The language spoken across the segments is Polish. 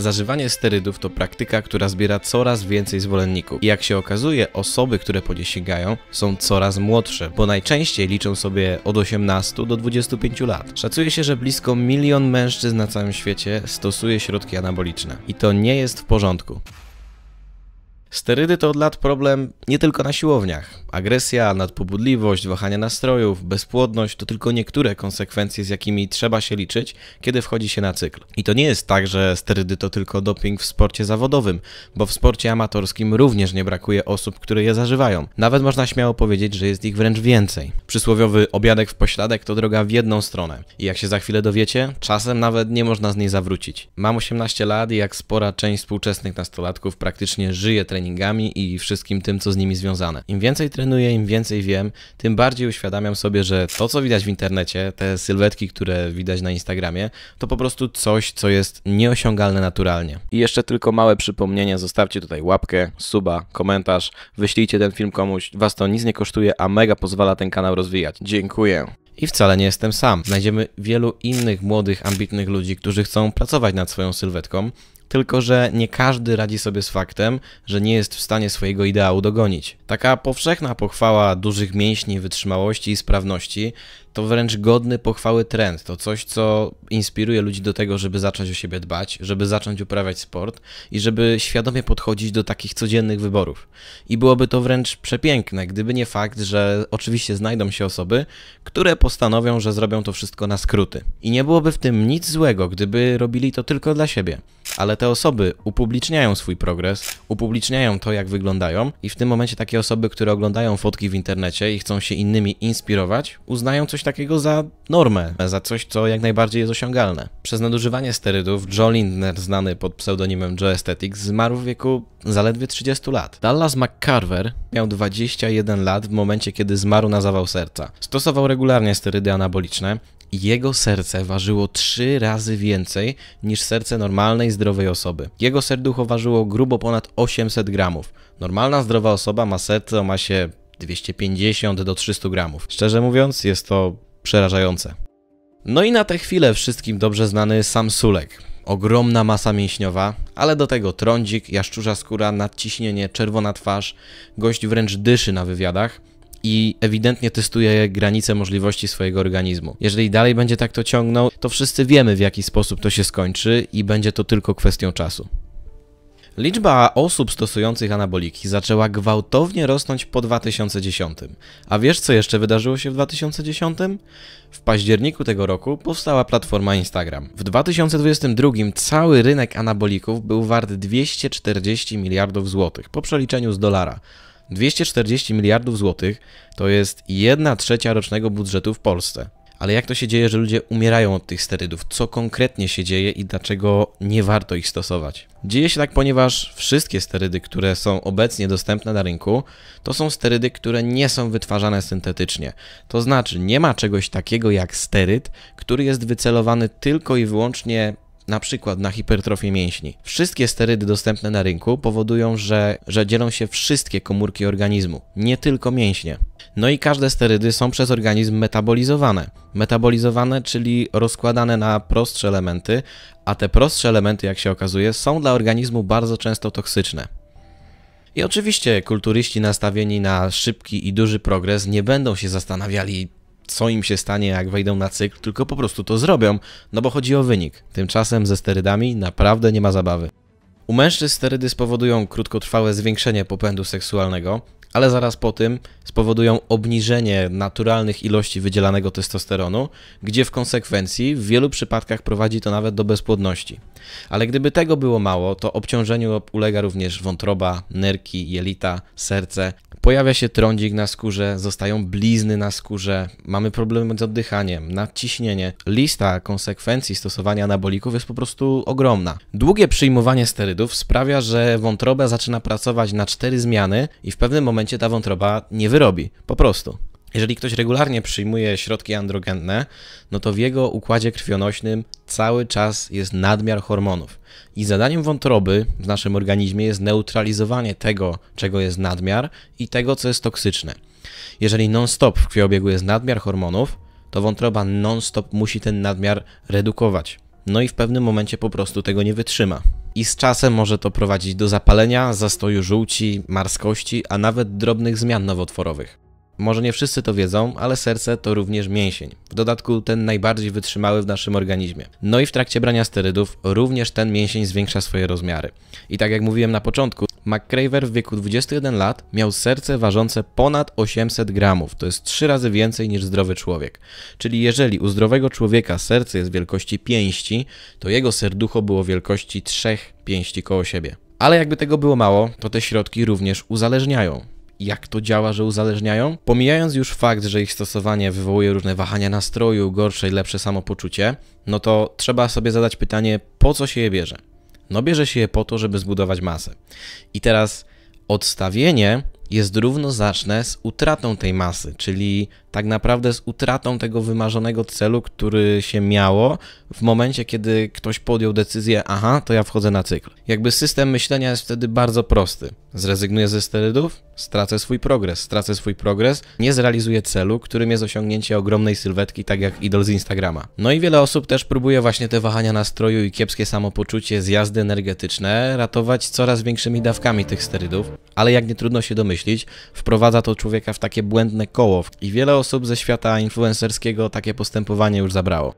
Zażywanie sterydów to praktyka, która zbiera coraz więcej zwolenników. I jak się okazuje, osoby, które po nie sięgają, są coraz młodsze, bo najczęściej liczą sobie od 18 do 25 lat. Szacuje się, że blisko milion mężczyzn na całym świecie stosuje środki anaboliczne. I to nie jest w porządku. Sterydy to od lat problem nie tylko na siłowniach. Agresja, nadpobudliwość, wahania nastrojów, bezpłodność to tylko niektóre konsekwencje, z jakimi trzeba się liczyć, kiedy wchodzi się na cykl. I to nie jest tak, że sterydy to tylko doping w sporcie zawodowym, bo w sporcie amatorskim również nie brakuje osób, które je zażywają. Nawet można śmiało powiedzieć, że jest ich wręcz więcej. Przysłowiowy obiadek w pośladek to droga w jedną stronę. I jak się za chwilę dowiecie, czasem nawet nie można z niej zawrócić. Mam 18 lat i jak spora część współczesnych nastolatków praktycznie żyje treningiem treningami i wszystkim tym, co z nimi związane. Im więcej trenuję, im więcej wiem, tym bardziej uświadamiam sobie, że to, co widać w internecie, te sylwetki, które widać na Instagramie, to po prostu coś, co jest nieosiągalne naturalnie. I jeszcze tylko małe przypomnienie, zostawcie tutaj łapkę, suba, komentarz, wyślijcie ten film komuś, was to nic nie kosztuje, a mega pozwala ten kanał rozwijać. Dziękuję. I wcale nie jestem sam. Znajdziemy wielu innych młodych, ambitnych ludzi, którzy chcą pracować nad swoją sylwetką, tylko że nie każdy radzi sobie z faktem, że nie jest w stanie swojego ideału dogonić. Taka powszechna pochwała dużych mięśni, wytrzymałości i sprawności to wręcz godny pochwały trend. To coś, co inspiruje ludzi do tego, żeby zacząć o siebie dbać, żeby zacząć uprawiać sport i żeby świadomie podchodzić do takich codziennych wyborów. I byłoby to wręcz przepiękne, gdyby nie fakt, że oczywiście znajdą się osoby, które postanowią, że zrobią to wszystko na skróty. I nie byłoby w tym nic złego, gdyby robili to tylko dla siebie ale te osoby upubliczniają swój progres, upubliczniają to, jak wyglądają, i w tym momencie takie osoby, które oglądają fotki w internecie i chcą się innymi inspirować, uznają coś takiego za normę, za coś, co jak najbardziej jest osiągalne. Przez nadużywanie sterydów Joe Lindner, znany pod pseudonimem Joe Aesthetics, zmarł w wieku zaledwie 30 lat. Dallas McCarver miał 21 lat w momencie, kiedy zmarł na zawał serca. Stosował regularnie sterydy anaboliczne, jego serce ważyło trzy razy więcej niż serce normalnej, zdrowej osoby. Jego serducho ważyło grubo ponad 800 gramów. Normalna, zdrowa osoba ma serce o masie 250 do 300 gramów. Szczerze mówiąc, jest to przerażające. No i na tę chwilę wszystkim dobrze znany sam Sulek. Ogromna masa mięśniowa, ale do tego trądzik, jaszczurza skóra, nadciśnienie, czerwona twarz. Gość wręcz dyszy na wywiadach i ewidentnie testuje granice możliwości swojego organizmu. Jeżeli dalej będzie tak to ciągnął, to wszyscy wiemy w jaki sposób to się skończy i będzie to tylko kwestią czasu. Liczba osób stosujących anaboliki zaczęła gwałtownie rosnąć po 2010. A wiesz co jeszcze wydarzyło się w 2010? W październiku tego roku powstała platforma Instagram. W 2022 cały rynek anabolików był wart 240 miliardów złotych po przeliczeniu z dolara. 240 miliardów złotych to jest 1 trzecia rocznego budżetu w Polsce. Ale jak to się dzieje, że ludzie umierają od tych sterydów? Co konkretnie się dzieje i dlaczego nie warto ich stosować? Dzieje się tak, ponieważ wszystkie sterydy, które są obecnie dostępne na rynku, to są sterydy, które nie są wytwarzane syntetycznie. To znaczy, nie ma czegoś takiego jak steryd, który jest wycelowany tylko i wyłącznie na przykład na hipertrofię mięśni. Wszystkie sterydy dostępne na rynku powodują, że, że dzielą się wszystkie komórki organizmu, nie tylko mięśnie. No i każde sterydy są przez organizm metabolizowane. Metabolizowane, czyli rozkładane na prostsze elementy, a te prostsze elementy, jak się okazuje, są dla organizmu bardzo często toksyczne. I oczywiście kulturyści nastawieni na szybki i duży progres nie będą się zastanawiali, co im się stanie, jak wejdą na cykl, tylko po prostu to zrobią, no bo chodzi o wynik. Tymczasem ze sterydami naprawdę nie ma zabawy. U mężczyzn sterydy spowodują krótkotrwałe zwiększenie popędu seksualnego, ale zaraz po tym powodują obniżenie naturalnych ilości wydzielanego testosteronu, gdzie w konsekwencji w wielu przypadkach prowadzi to nawet do bezpłodności. Ale gdyby tego było mało, to obciążeniu ulega również wątroba, nerki, jelita, serce. Pojawia się trądzik na skórze, zostają blizny na skórze, mamy problemy z oddychaniem, nadciśnienie. Lista konsekwencji stosowania anabolików jest po prostu ogromna. Długie przyjmowanie sterydów sprawia, że wątroba zaczyna pracować na cztery zmiany i w pewnym momencie ta wątroba nie wyrobi robi, po prostu. Jeżeli ktoś regularnie przyjmuje środki androgenne, no to w jego układzie krwionośnym cały czas jest nadmiar hormonów. I zadaniem wątroby w naszym organizmie jest neutralizowanie tego, czego jest nadmiar i tego, co jest toksyczne. Jeżeli non-stop w krwiobiegu jest nadmiar hormonów, to wątroba non-stop musi ten nadmiar redukować. No i w pewnym momencie po prostu tego nie wytrzyma i z czasem może to prowadzić do zapalenia, zastoju żółci, marskości, a nawet drobnych zmian nowotworowych. Może nie wszyscy to wiedzą, ale serce to również mięsień. W dodatku ten najbardziej wytrzymały w naszym organizmie. No i w trakcie brania sterydów również ten mięsień zwiększa swoje rozmiary. I tak jak mówiłem na początku, McCraver w wieku 21 lat miał serce ważące ponad 800 gramów, to jest 3 razy więcej niż zdrowy człowiek. Czyli jeżeli u zdrowego człowieka serce jest wielkości pięści, to jego serducho było wielkości trzech pięści koło siebie. Ale jakby tego było mało, to te środki również uzależniają jak to działa, że uzależniają. Pomijając już fakt, że ich stosowanie wywołuje różne wahania nastroju, gorsze i lepsze samopoczucie, no to trzeba sobie zadać pytanie, po co się je bierze? No bierze się je po to, żeby zbudować masę. I teraz odstawienie jest równoznaczne z utratą tej masy, czyli tak naprawdę z utratą tego wymarzonego celu, który się miało w momencie, kiedy ktoś podjął decyzję, aha, to ja wchodzę na cykl. Jakby system myślenia jest wtedy bardzo prosty. Zrezygnuję ze sterydów, stracę swój progres, stracę swój progres, nie zrealizuję celu, którym jest osiągnięcie ogromnej sylwetki, tak jak idol z Instagrama. No i wiele osób też próbuje właśnie te wahania nastroju i kiepskie samopoczucie, zjazdy energetyczne ratować coraz większymi dawkami tych sterydów, ale jak nie trudno się domyślić, określić, wprowadza to człowieka w takie błędne koło i wiele osób ze świata influencerskiego takie postępowanie już zabrało.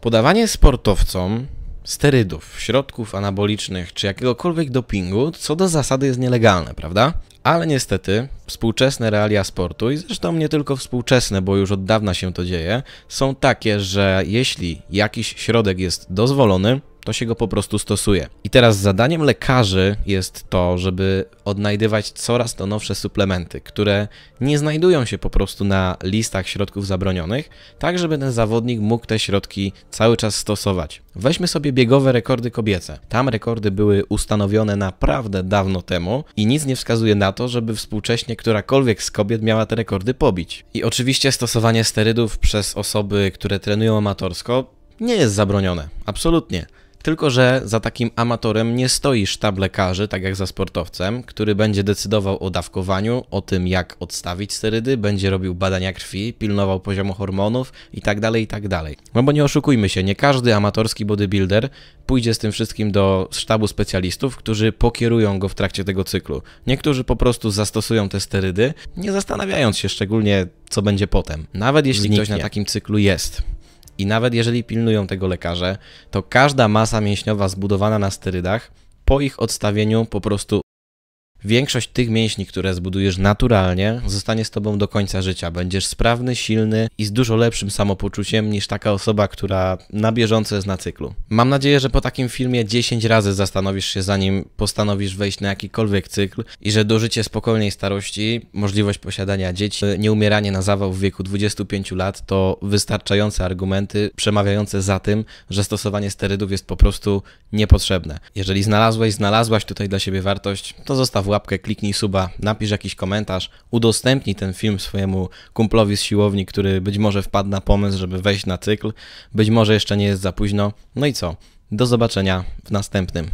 Podawanie sportowcom sterydów, środków anabolicznych czy jakiegokolwiek dopingu, co do zasady jest nielegalne, prawda? Ale niestety współczesne realia sportu, i zresztą nie tylko współczesne, bo już od dawna się to dzieje, są takie, że jeśli jakiś środek jest dozwolony, to się go po prostu stosuje. I teraz zadaniem lekarzy jest to, żeby odnajdywać coraz to nowsze suplementy, które nie znajdują się po prostu na listach środków zabronionych, tak żeby ten zawodnik mógł te środki cały czas stosować. Weźmy sobie biegowe rekordy kobiece. Tam rekordy były ustanowione naprawdę dawno temu i nic nie wskazuje na to, żeby współcześnie którakolwiek z kobiet miała te rekordy pobić. I oczywiście stosowanie sterydów przez osoby, które trenują amatorsko, nie jest zabronione. Absolutnie. Tylko, że za takim amatorem nie stoi sztab lekarzy, tak jak za sportowcem, który będzie decydował o dawkowaniu, o tym jak odstawić sterydy, będzie robił badania krwi, pilnował poziomu hormonów itd., tak itd. Tak no bo nie oszukujmy się, nie każdy amatorski bodybuilder pójdzie z tym wszystkim do sztabu specjalistów, którzy pokierują go w trakcie tego cyklu. Niektórzy po prostu zastosują te sterydy, nie zastanawiając się szczególnie co będzie potem. Nawet jeśli Zniknie. ktoś na takim cyklu jest. I nawet jeżeli pilnują tego lekarze, to każda masa mięśniowa zbudowana na sterydach po ich odstawieniu po prostu Większość tych mięśni, które zbudujesz naturalnie, zostanie z tobą do końca życia. Będziesz sprawny, silny i z dużo lepszym samopoczuciem niż taka osoba, która na bieżąco jest na cyklu. Mam nadzieję, że po takim filmie 10 razy zastanowisz się, zanim postanowisz wejść na jakikolwiek cykl i że dożycie spokojnej starości, możliwość posiadania dzieci, nieumieranie na zawał w wieku 25 lat to wystarczające argumenty przemawiające za tym, że stosowanie sterydów jest po prostu niepotrzebne. Jeżeli znalazłeś, znalazłaś tutaj dla siebie wartość, to zostaw łapkę, kliknij suba, napisz jakiś komentarz, udostępnij ten film swojemu kumplowi z siłowni, który być może wpadł na pomysł, żeby wejść na cykl, być może jeszcze nie jest za późno. No i co? Do zobaczenia w następnym.